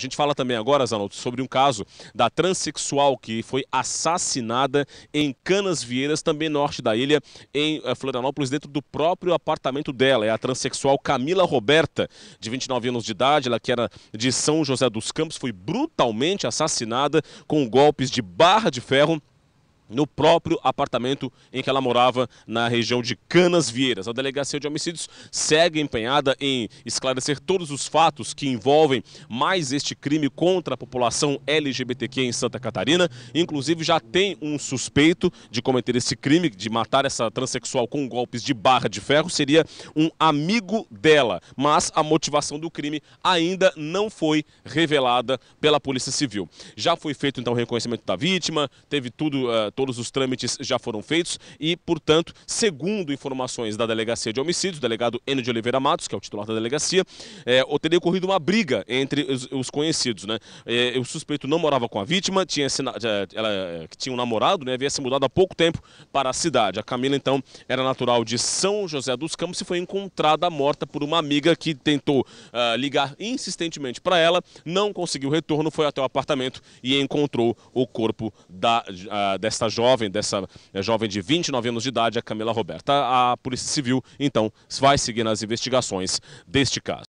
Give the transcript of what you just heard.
A gente fala também agora, Zanotto, sobre um caso da transexual que foi assassinada em Canas Vieiras, também norte da ilha, em eh, Florianópolis, dentro do próprio apartamento dela. É a transexual Camila Roberta, de 29 anos de idade, ela que era de São José dos Campos, foi brutalmente assassinada com golpes de barra de ferro no próprio apartamento em que ela morava na região de Canas Vieiras. A Delegacia de Homicídios segue empenhada em esclarecer todos os fatos que envolvem mais este crime contra a população LGBTQ em Santa Catarina. Inclusive já tem um suspeito de cometer esse crime, de matar essa transexual com golpes de barra de ferro, seria um amigo dela. Mas a motivação do crime ainda não foi revelada pela Polícia Civil. Já foi feito então o reconhecimento da vítima, teve tudo... Uh, todos os trâmites já foram feitos e, portanto, segundo informações da Delegacia de Homicídios, o delegado Enio de Oliveira Matos, que é o titular da delegacia, é, teria ocorrido uma briga entre os, os conhecidos. Né? É, o suspeito não morava com a vítima, tinha, é, ela é, tinha um namorado, né? havia se mudado há pouco tempo para a cidade. A Camila, então, era natural de São José dos Campos e foi encontrada morta por uma amiga que tentou uh, ligar insistentemente para ela, não conseguiu retorno, foi até o apartamento e encontrou o corpo da, uh, desta jovem, dessa é, jovem de 29 anos de idade, a Camila Roberta. A Polícia Civil, então, vai seguir nas investigações deste caso.